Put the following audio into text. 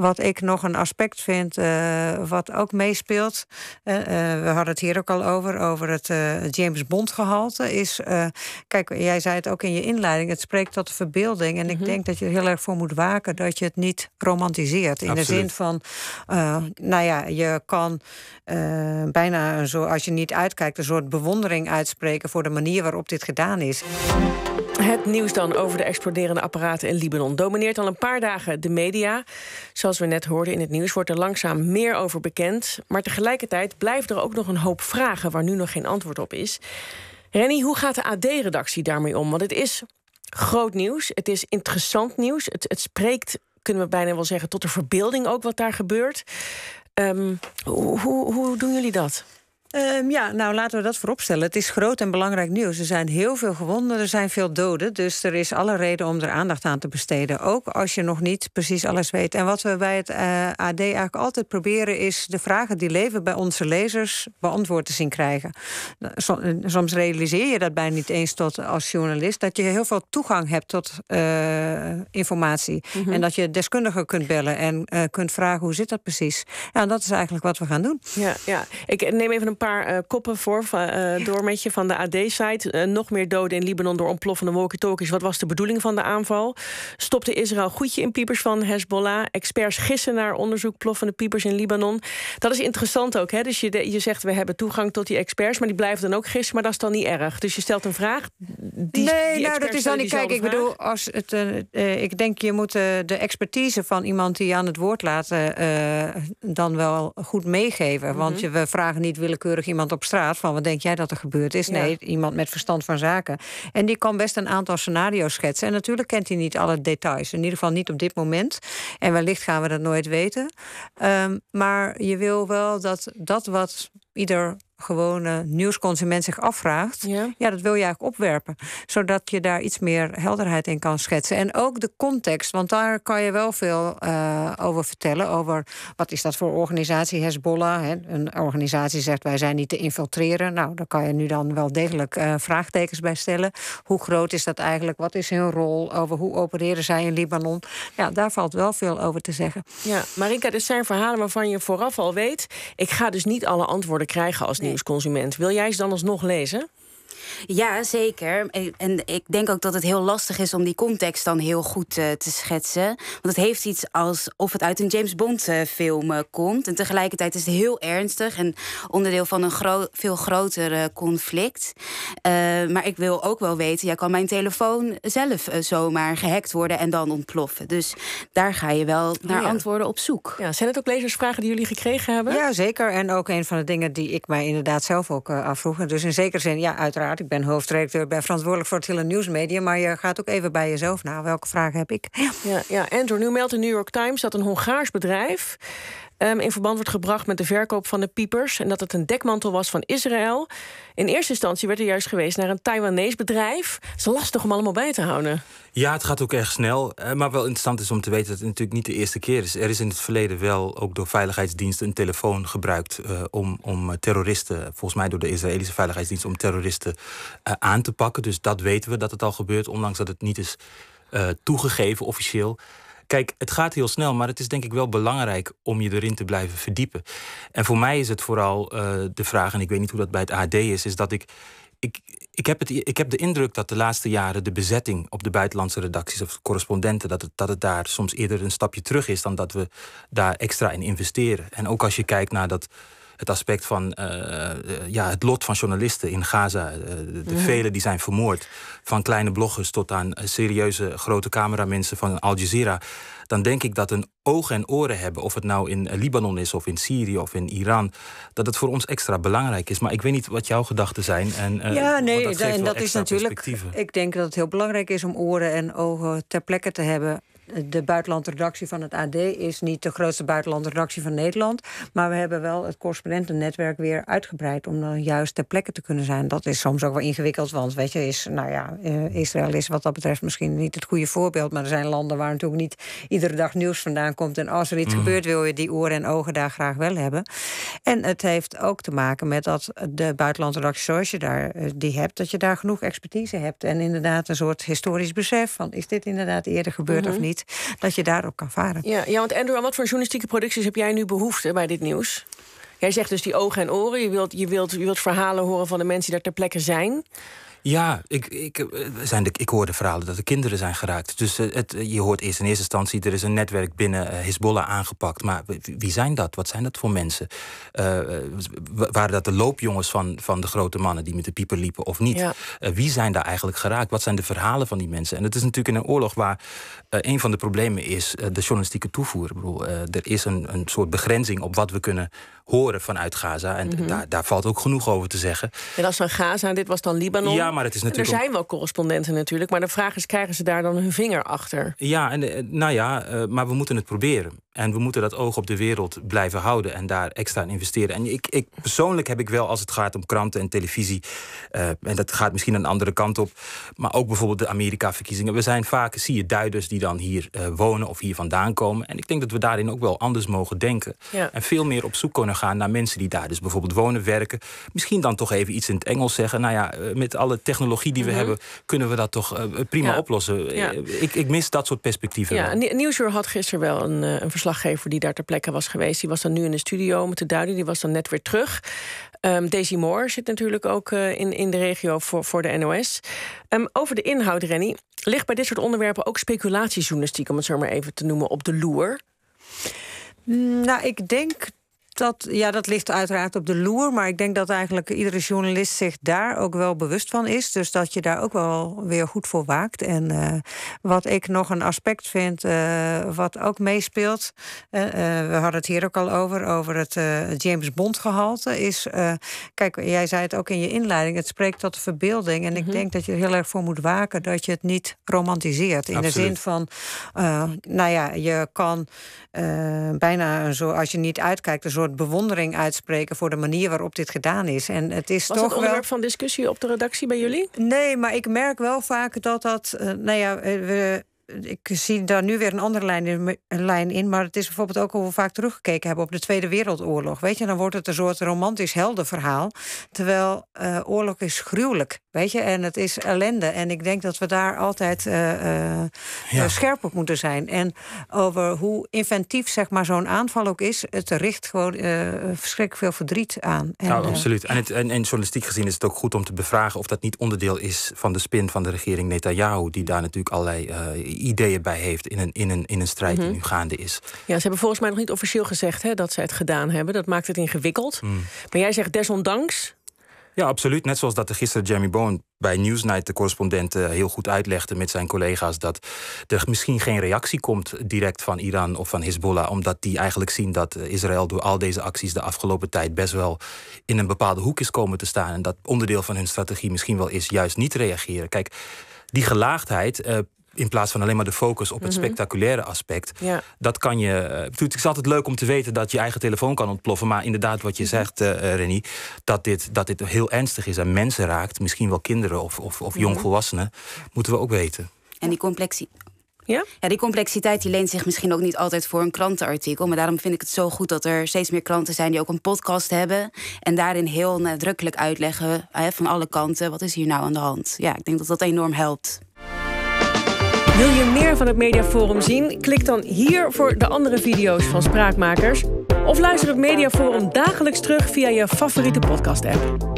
Wat ik nog een aspect vind eh, wat ook meespeelt. Eh, eh, we hadden het hier ook al over, over het James Bond gehalte. Is, kijk, jij zei het ook in je inleiding. Het spreekt tot de verbeelding. En ik mhm. denk dat je er heel erg voor moet waken dat je het niet romantiseert. In de zin van, nou ja, je kan bijna zo, als je niet uitkijkt, een soort bewondering uitspreken voor de manier waarop dit gedaan is. Het nieuws dan over de exploderende apparaten in Libanon domineert al een paar dagen de media zoals we net hoorden in het nieuws, wordt er langzaam meer over bekend. Maar tegelijkertijd blijft er ook nog een hoop vragen waar nu nog geen antwoord op is. Rennie, hoe gaat de AD-redactie daarmee om? Want het is groot nieuws, het is interessant nieuws. Het, het spreekt, kunnen we bijna wel zeggen, tot de verbeelding ook wat daar gebeurt. Ehm, hoe, hoe doen jullie dat? Ehm, ja, nou laten we dat vooropstellen. Het is groot en belangrijk nieuws. Er zijn heel veel gewonden, er zijn veel doden. Dus er is alle reden om er aandacht aan te besteden. Ook als je nog niet precies alles weet. En wat we bij het uh, eh, AD eigenlijk altijd proberen, is de vragen die leven bij onze lezers beantwoord te zien krijgen. Nou, eh, soms realiseer je dat bijna niet eens tot als journalist, dat je heel veel toegang hebt tot eh, informatie. Mhm. En dat je deskundigen kunt bellen en kunt vragen hoe zit dat precies. Ja, en dat is eigenlijk wat we gaan doen. Ja, ja. ik neem even een paar eh, koppen voor uh, door met je van de AD-site. Eh, nog meer doden in Libanon door ontploffende walkie-talkies. Wat was de bedoeling van de aanval? Stopte Israël goedje in piepers van Hezbollah? Experts gissen naar onderzoek ploffende piepers in Libanon. Dat is interessant ook. Hè? Dus je, je zegt we hebben toegang tot die experts, maar die blijven dan ook gissen. Maar dat is dan niet erg. Dus je stelt een vraag. nee, nou dat is dan niet. Kijk, ik bedoel, als het, ik denk je moet de expertise van iemand die je aan het woord laat dan wel goed meegeven. Want mhm. je, we vragen niet willekeurig iemand op straat van wat denk jij dat er gebeurd is? Nee, iemand met verstand van zaken. En die kan best een aantal scenario's schetsen. En natuurlijk kent hij niet alle details. In ieder geval niet op dit moment. En wellicht gaan we dat nooit weten. Ehm, maar je wil wel dat dat wat ieder gewone eh, nieuwsconsument zich afvraagt, ja. dat wil je eigenlijk opwerpen. Zodat je daar iets meer helderheid in kan schetsen. En ook de context, want daar kan je wel veel eh, over vertellen. Over wat is dat voor organisatie, Hezbollah. Hè? Een organisatie zegt wij zijn niet te infiltreren. Nou, daar kan je nu dan wel degelijk eh, vraagtekens bij stellen. Hoe groot is dat eigenlijk? Wat is hun rol? Over hoe opereren zij in Libanon? Ja, daar valt wel veel over te zeggen. Ja, Marika, er zijn verhalen waarvan je vooraf al weet... ik ga dus niet alle antwoorden krijgen als nee nieuwsconsument. Wil jij ze dan alsnog lezen? Ja, zeker. En ik denk ook dat het heel lastig is om die context dan heel goed eh, te schetsen. Want het heeft iets alsof het uit een James Bond eh, film eh, komt. En tegelijkertijd is het heel ernstig en onderdeel van een gro veel groter conflict. maar ik wil ook wel weten, ja, kan mijn telefoon zelf zomaar gehackt worden en dan ontploffen? Dus daar ga je wel oh naar antwoorden op zoek. Ja, zijn het ook lezersvragen die jullie gekregen hebben? Ja, zeker. En ook een van de dingen die ik mij inderdaad zelf ook afvroeg. Dus in zekere zin, ja, uiteraard ik ben hoofdredacteur, ben verantwoordelijk voor het hele nieuwsmedia. Maar je gaat ook even bij jezelf na. Welke vragen heb ik? Ja, ja Andrew meldt de New York Times, dat een Hongaars bedrijf. Ehm, in verband wordt gebracht met de verkoop van de piepers en dat het een dekmantel was van Israël. In eerste instantie werd er juist geweest naar een Taiwanees bedrijf. Het is lastig om allemaal bij te houden. Ja, het gaat ook erg snel. Eh, maar wel interessant is om te weten dat het natuurlijk niet de eerste keer is. Er is in het verleden wel ook door veiligheidsdiensten een telefoon gebruikt eh, om, om eh, terroristen, volgens mij door de Israëlische veiligheidsdienst, om terroristen aan te pakken. Dus dat weten we dat het al gebeurt, ondanks dat het niet is toegegeven officieel. Kijk, het gaat heel snel, maar het is denk ik wel belangrijk om je erin te blijven verdiepen. En voor mij is het vooral eh, de vraag, en ik weet niet hoe dat bij het AD is, is dat ik. Ik, ik, heb het, ik heb de indruk dat de laatste jaren de bezetting op de buitenlandse redacties of correspondenten, dat het, dat het daar soms eerder een stapje terug is dan dat we daar extra in investeren. En ook als je kijkt naar dat het aspect van eh, eh, ja, het lot van journalisten in Gaza. Eh, de velen die zijn vermoord. Van kleine bloggers tot aan serieuze grote cameramensen van Al Jazeera dan denk ik dat een ogen en oren hebben, of het nou in Libanon is, of in Syrië, of in Iran, dat het voor ons extra belangrijk is. Maar ik weet niet wat jouw gedachten zijn. En, ja, nee, dat, en dat is natuurlijk. Ik denk dat het heel belangrijk is om oren en ogen ter plekke te hebben de buitenlandredactie van het AD is niet de grootste buitenlandredactie van Nederland. Maar we hebben wel het correspondentennetwerk weer uitgebreid om dan juist ter plekke te kunnen zijn. Dat is soms ook wel ingewikkeld, want weet je, is, nou ja, eh, Israël is wat dat betreft misschien niet het goede voorbeeld. Maar er zijn landen waar natuurlijk niet iedere dag nieuws vandaan komt. En als er iets mm. gebeurt, wil je die oren en ogen daar graag wel hebben. En het heeft ook te maken met dat de buitenlandredactie zoals je daar eh, die hebt, dat je daar genoeg expertise hebt. En inderdaad een soort historisch besef van is dit inderdaad eerder gebeurd of mhm. niet dat je daarop kan varen. Ja, ja want Andrew, aan wat voor journalistieke producties heb jij nu behoefte bij dit nieuws? Jij zegt dus die ogen en oren. Je wilt, je wilt, je wilt verhalen horen van de mensen die daar ter plekke zijn. Ja, ik, ik, eh, zijn de, ik hoorde verhalen dat er kinderen zijn geraakt. Dus eh, het, eh, je hoort eerst in eerste instantie, er is een netwerk binnen Hezbollah aangepakt. Maar wie zijn dat? Wat zijn dat voor mensen? waren dat de loopjongens van, van de grote mannen die met de pieper liepen of niet? wie zijn daar eigenlijk geraakt? Wat zijn de verhalen van die mensen? En het is natuurlijk in een oorlog waar een van de problemen is de journalistieke toevoer. Ik bedoel, er is een, een soort begrenzing op wat we kunnen horen vanuit Gaza. En mhm. daar, daar valt ook genoeg over te zeggen. En als van dan Gaza, dit was dan Libanon. Ja, maar het is natuurlijk. er zijn wel correspondenten natuurlijk, maar de vraag is: krijgen ze daar dan hun vinger achter? Ja, en, eh, nou ja, eh, maar we moeten het proberen. En we moeten dat oog op de wereld blijven houden en daar extra in investeren. En ik, ik persoonlijk heb ik wel, als het gaat om kranten en televisie, eh, en dat gaat misschien een andere kant op, maar ook bijvoorbeeld de Amerika-verkiezingen. We zijn vaak, zie je, duiders die dan hier eh, wonen of hier vandaan komen. En ik denk dat we daarin ook wel anders mogen denken. En veel meer op zoek kunnen gaan naar mensen die daar dus bijvoorbeeld wonen, werken. Misschien dan toch even iets in het Engels zeggen. Nou ja, eh, met alle technologie die we mhm. hebben, kunnen we dat toch prima oplossen. Ik, ik, mis dat soort perspectieven. Ja, Nieuwsuur had gisteren wel een, een verslag die daar ter plekke was geweest. Die was dan nu in de studio met de duiden. Die was dan net weer terug. Ehm, Daisy Moore zit natuurlijk ook eh, in, in de regio voor, voor de NOS. Ehm, over de inhoud, Renny. Ligt bij dit soort onderwerpen ook speculatiejournalistiek, om het zo maar even te noemen, op de loer? Mm, nou, ik denk dat, ja, dat ligt uiteraard op de loer. Maar ik denk dat eigenlijk iedere journalist zich daar ook wel bewust van is. Dus dat je daar ook wel weer goed voor waakt. En eh, wat ik nog een aspect vind, eh, wat ook meespeelt. Eh, we hadden het hier ook al over, over het James Bond gehalte. Is, kijk, jij zei het ook in je inleiding. Het spreekt tot de verbeelding. En ik mhm. denk dat je er heel erg voor moet waken dat je het niet romantiseert. In de zin van, nou ja, je kan bijna zo, als je niet uitkijkt, een soort bewondering uitspreken voor de manier waarop dit gedaan is. En het is Was toch het onderwerp van discussie op de redactie bij jullie? Nee, maar ik merk wel vaak dat dat. Eh, nou ja, eh, we ik zie daar nu weer een andere lijn in, een lijn in. Maar het is bijvoorbeeld ook hoe we vaak teruggekeken hebben op de Tweede Wereldoorlog. Weet je, dan wordt het een soort romantisch heldenverhaal. Terwijl eh, oorlog is gruwelijk. Weet je, en het is ellende. En ik denk dat we daar altijd eh, eh, scherp op moeten zijn. En over hoe inventief zeg maar, zo'n aanval ook is, het richt gewoon verschrikkelijk veel verdriet aan. En, absoluut. En, en, en, journalistiek gezien is het ook goed om te bevragen of dat niet onderdeel is van de spin van de regering Netanyahu, die daar natuurlijk allerlei ideeën bij heeft in een, in een, in een strijd die mhm. nu gaande is. Ja, ze hebben volgens mij nog niet officieel gezegd hè, dat ze het gedaan hebben. Dat maakt het ingewikkeld. Mm. Maar jij zegt desondanks ja, absoluut. Net zoals dat gisteren Jeremy Bowen bij Newsnight, de correspondent, eh, heel goed uitlegde met zijn collega's dat er misschien geen reactie komt direct van Iran of van Hezbollah, omdat die eigenlijk zien dat eh, Israël door al deze acties de afgelopen tijd best wel in een bepaalde hoek is komen te staan. En dat onderdeel van hun strategie misschien wel is juist niet reageren. Kijk, die gelaagdheid eh, in plaats van alleen maar de focus op het mhm. spectaculaire aspect. Ja. Dat kan je. Eh, het is altijd leuk om te weten dat je eigen telefoon kan ontploffen. Maar inderdaad, wat je mhm. zegt, uh, dat dit, dat dit heel ernstig is en mensen raakt, misschien wel kinderen of, of, of mhm. jongvolwassenen, moeten we ook weten. En die complexie. Ja? ja, die complexiteit die leent zich misschien ook niet altijd voor een krantenartikel. Maar daarom vind ik het zo goed dat er steeds meer kranten zijn die ook een podcast hebben. En daarin heel nadrukkelijk uitleggen hè, van alle kanten wat is hier nou aan de hand. Ja, ik denk dat dat enorm helpt. Wil je meer van het Mediaforum zien? Klik dan hier voor de andere video's van Spraakmakers. Of luister het Mediaforum dagelijks terug via je favoriete podcast-app.